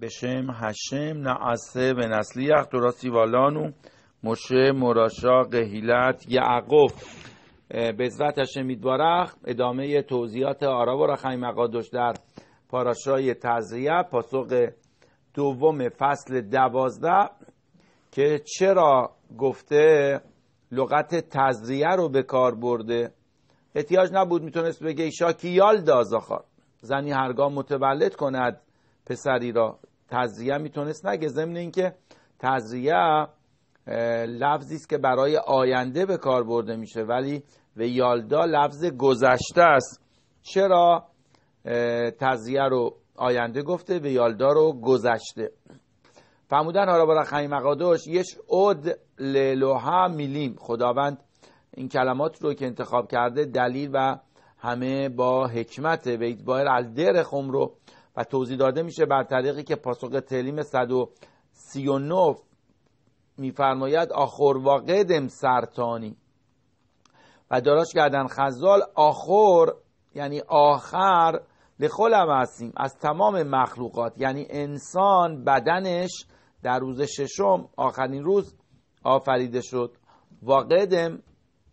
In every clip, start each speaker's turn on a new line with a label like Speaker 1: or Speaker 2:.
Speaker 1: بشم هشم نعسه به نسلی اختراسی والانو مشه مراشا قهیلت به بزوت هشم میدبارخ ادامه توضیحات آرا و مقادش در پاراشای تزریه پاسخ دوم فصل دوازده که چرا گفته لغت تزریه رو به کار برده احتیاج نبود میتونست بگه شاکیال دازاخار زنی هرگاه متولد کند پسری را تزریه میتونست نگه ضمن اینکه تزریه لفظی است که برای آینده به کار برده میشه ولی و یالدا لفظ گذشته است چرا تزریه رو آینده گفته و رو گذشته فرمودن حالا برای خیم مقادش یش اود للوها میلیم خداوند این کلمات رو که انتخاب کرده دلیل و همه با حکمت بیت بایر الدر خم رو و توضیح داده میشه بر طریقی که پاسخ تعلیم 139 میفرماید آخر واقدم سرطانی و داراش کردن خزال آخر یعنی آخر لخول هستیم از تمام مخلوقات یعنی انسان بدنش در روز ششم آخرین روز آفریده شد واقدم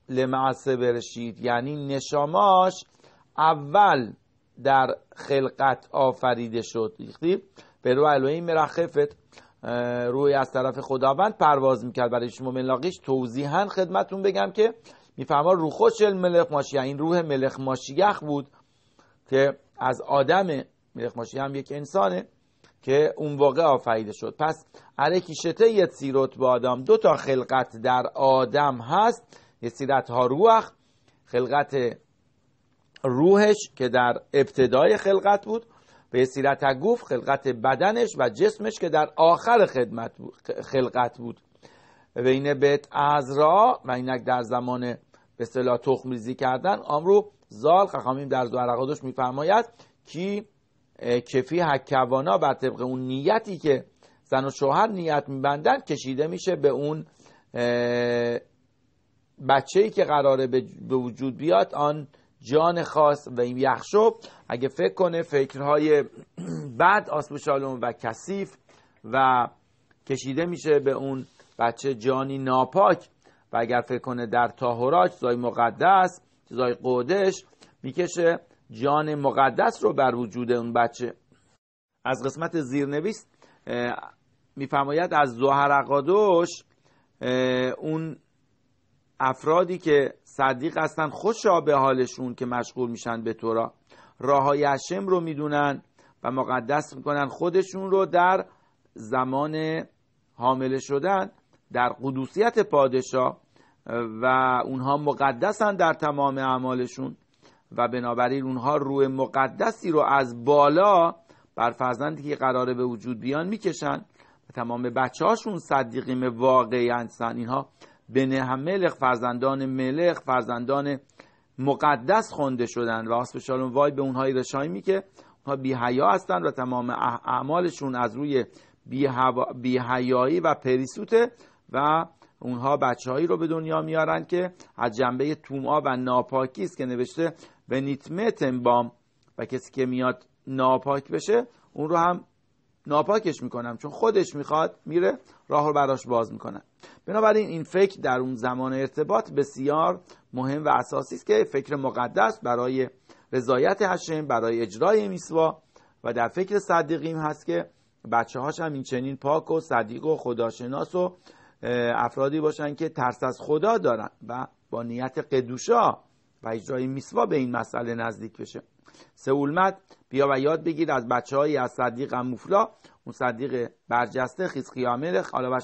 Speaker 1: لمعصه برشید یعنی نشاماش اول در خلقت آفریده شد رو این مرخفت روی از طرف خداوند پرواز میکرد برای شما ملاقیش توضیحا خدمتون بگم که میفهما روخوش ملخ ماشیه این روح ملخ بود که از آدم ملخ ماشیه هم یک انسانه که اون واقع آفریده شد پس علیکی شته یه سیرت با آدم دو تا خلقت در آدم هست یه سیرت ها روح خلقت روحش که در ابتدای خلقت بود به سیرت گوف خلقت بدنش و جسمش که در آخر خدمت خلقت بود و این از ازرا و اینک در زمان به اصطلاح تخم ریزی کردن آمرو زال خخامیم در می میفرماید کی کفی حکوانا بر طبق اون نیتی که زن و شوهر نیت میبندند کشیده میشه به اون بچه ای که قراره به وجود بیاد آن جان خاص و این یخشب اگه فکر کنه فکرهای بد آسم شالوم و کثیف و کشیده میشه به اون بچه جانی ناپاک و اگر فکر کنه در تاهراج زای مقدس چیزای قدش میکشه جان مقدس رو بر وجود اون بچه از قسمت زیرنویس میفرماید از زهر اقادوش اون افرادی که صدیق هستن خوشا به حالشون که مشغول میشن به تورا راه های عشم رو میدونن و مقدس میکنن خودشون رو در زمان حامله شدن در قدوسیت پادشاه و اونها مقدسن در تمام اعمالشون و بنابراین اونها روح مقدسی رو از بالا بر فرزندی که قراره به وجود بیان میکشن و تمام بچه هاشون صدیقیم واقعی هستن اینها بن ملخ فرزندان ملق فرزندان مقدس خونده شدن و آسف وای به اونهای رشایمی که اونها حیا هستند و تمام اعمالشون از روی حیایی و پریسوته و اونها بچههایی رو به دنیا میارن که از جنبه توما و ناپاکی است که نوشته به نیتمتن بام و کسی که میاد ناپاک بشه اون رو هم ناپاکش میکنم چون خودش میخواد میره راه رو براش باز میکنن بنابراین این فکر در اون زمان ارتباط بسیار مهم و اساسی است که فکر مقدس برای رضایت هشم برای اجرای میسوا و در فکر صدیقیم هست که بچه هاش هم این چنین پاک و صدیق و خداشناس و افرادی باشن که ترس از خدا دارن و با نیت قدوشا و اجرای میسوا به این مسئله نزدیک بشه سئولمت بیا و یاد بگیر از بچه های از صدیق مفلا اون صدیق برجسته خیز و حالا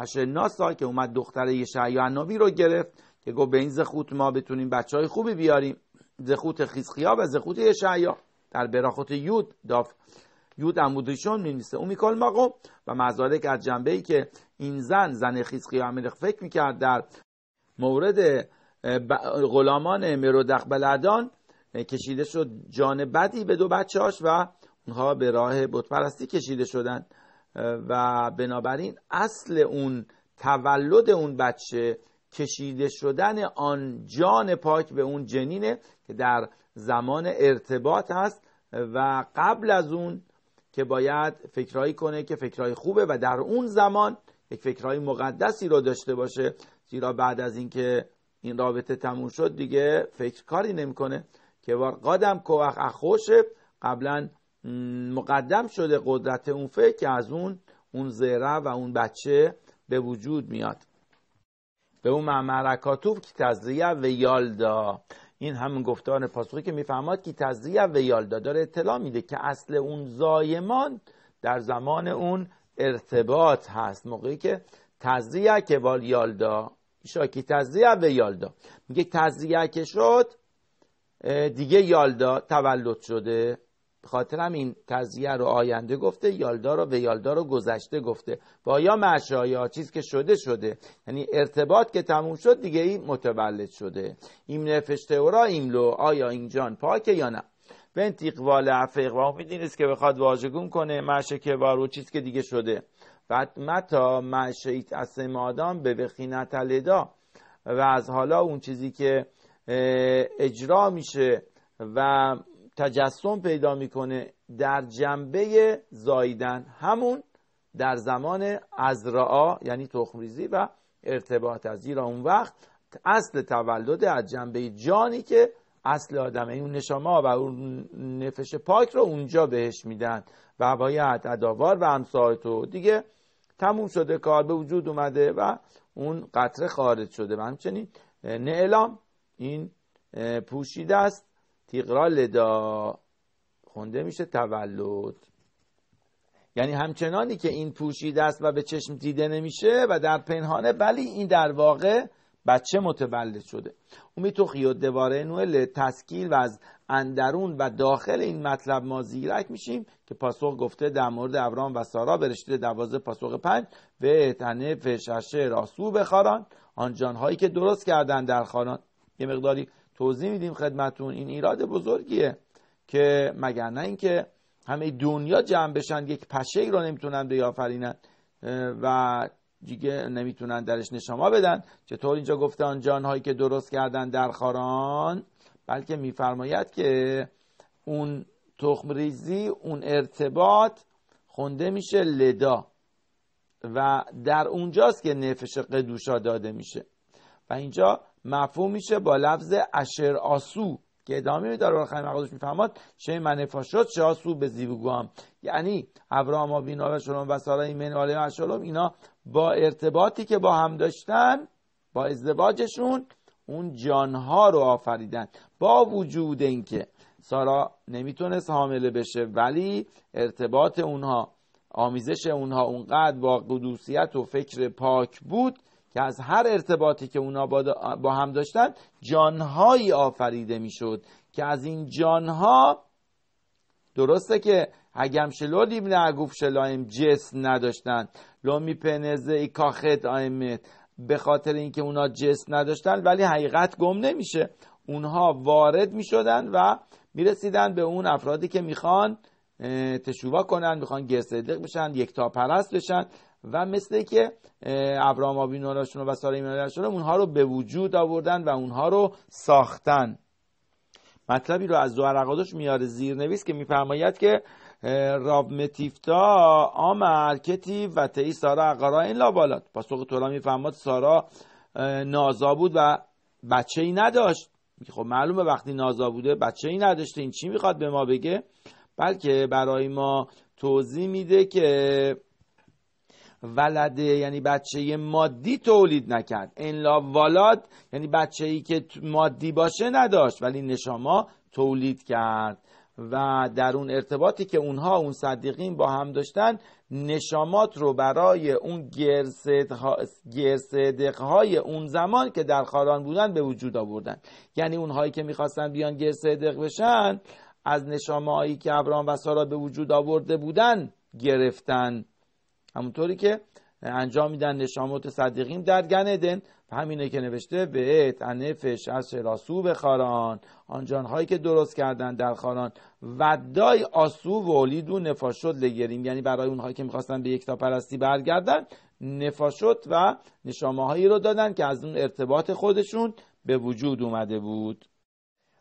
Speaker 1: اشناسا که اومد دختر یشعیا عنابی رو گرفت که گفت به این زخوت ما بتونیم بچه های خوبی بیاریم زخوت خیزقیا و زخوت یشعیا در براخوت یود داف یود عمودیشون اون او ما مقو و که از جنبه ای که این زن زن خیزقیا امیرخ فکر میکرد در مورد غلامان مرودخ بلدان کشیده شد جان بدی به دو بچهاش و اونها به راه بتپرستی کشیده شدند و بنابراین اصل اون تولد اون بچه کشیده شدن آن جان پاک به اون جنینه که در زمان ارتباط هست و قبل از اون که باید فکرایی کنه که فکرای خوبه و در اون زمان یک فکرای مقدسی رو داشته باشه زیرا بعد از اینکه این رابطه تموم شد دیگه فکر کاری نمیکنه که قادم کوخ اخوشه قبلا مقدم شده قدرت اون فکر که از اون اون زهره و اون بچه به وجود میاد به اون معمرکاتوف که تزریه و یالدا این همون گفتار پاسخی که میفهماد که تزریه و یالدا داره اطلاع میده که اصل اون زایمان در زمان اون ارتباط هست موقعی که تزریه که وال یالدا شاکی تزریه و یالدا میگه تزریه که شد دیگه یالدا تولد شده خاطر این تزیه رو آینده گفته یالدا رو به یالدا رو گذشته گفته با یا معشا یا چیز که شده شده یعنی ارتباط که تموم شد دیگه این متولد شده این نفشته اورا لو آیا اینجان پاکه یا نه بنت وال افق و نیست که بخواد واژگون کنه معشه که بارو چیز که دیگه شده بعد متا معشیت از مادام به بخینت لدا و از حالا اون چیزی که اجرا میشه و تجسم پیدا میکنه در جنبه زایدن همون در زمان ازرعا یعنی تخمریزی و ارتباط از زیرا اون وقت اصل تولد از جنبه جانی که اصل این یعنی اون نشاما و اون نفش پاک رو اونجا بهش میدن و باید اداوار و امثال تو دیگه تموم شده کار به وجود اومده و اون قطره خارج شده و همچنین نعلام این پوشیده است تیغرا لدا خونده میشه تولد یعنی همچنانی که این پوشیده است و به چشم دیده نمیشه و در پنهانه ولی این در واقع بچه متولد شده اومی تو خیود دواره نوه تسکیل و از اندرون و داخل این مطلب ما زیرک میشیم که پاسخ گفته در مورد ابرام و سارا برشته رشته دوازه پاسخ پنج و تنه فششه راسو بخاران آن جانهایی که درست کردن در خاران یه مقداری توضیح میدیم خدمتون این ایراد بزرگیه که مگر نه اینکه همه دنیا جمع بشن یک پشه ای رو نمیتونن بیافرینن و دیگه نمیتونن درش نشما بدن چطور اینجا گفته آن جانهایی که درست کردن در خاران بلکه میفرماید که اون تخم ریزی اون ارتباط خونده میشه لدا و در اونجاست که نفش قدوشا داده میشه و اینجا مفهوم میشه با لفظ اشر آسو که ادامه میده در خیلی مقدش میفهماد چه منفا شد چه آسو به زیبگوام یعنی ابراهام و و شلوم و سالای منواله و شلوم اینا با ارتباطی که با هم داشتن با ازدواجشون اون جانها رو آفریدن با وجود اینکه سارا نمیتونست حامله بشه ولی ارتباط اونها آمیزش اونها اونقدر با قدوسیت و فکر پاک بود که از هر ارتباطی که اونا با هم داشتن جانهایی آفریده میشد که از این جانها درسته که هگم شلو لیبن اگوف شلایم جس نداشتن لومی پنزه ای کاخت آیمت به خاطر اینکه اونا جس نداشتن ولی حقیقت گم نمیشه اونها وارد میشدن و میرسیدن به اون افرادی که میخوان تشوبا کنن میخوان گرسدق بشن تا پرست بشن و مثل که ابرام آبینالاشون و ساره ایمانالاشون اونها رو به وجود آوردن و اونها رو ساختن مطلبی رو از اقادش میاره زیرنویس که میفرماید که راب متیفتا آمر و تی سارا اقارا این لابالات پاسخ تورا میفرماد سارا نازا بود و بچه ای نداشت خب معلومه وقتی نازا بوده بچه ای نداشته این چی میخواد به ما بگه بلکه برای ما توضیح میده که ولده یعنی بچه مادی تولید نکرد انلا والاد یعنی بچه که مادی باشه نداشت ولی نشاما تولید کرد و در اون ارتباطی که اونها اون صدیقین با هم داشتن نشامات رو برای اون گرصدق های اون زمان که در خاران بودن به وجود آوردن یعنی اونهایی که میخواستن بیان گرسدق بشن از نشامه که ابرام و سارا به وجود آورده بودن گرفتن همونطوری که انجام میدن نشامات صدیقیم در گندن و همینه که نوشته بهت انفش از شراسو به خاران هایی که درست کردن در خاران ودای آسو و نفاشد لگریم یعنی برای اونهایی که میخواستن به تا پرستی برگردن نفاشد و نشامه هایی رو دادن که از اون ارتباط خودشون به وجود اومده بود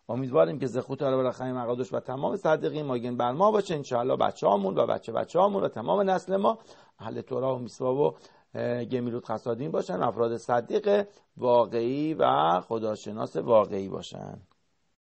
Speaker 1: امیدواریم که زخوت علی برخیم مقادش و تمام صدیقین ماگن بر ما باشه شاء بچه و بچه بچه و تمام نسل ما اهل تورا و میسوا و گمیلوت خسادین باشن افراد صدیق واقعی و خداشناس واقعی باشن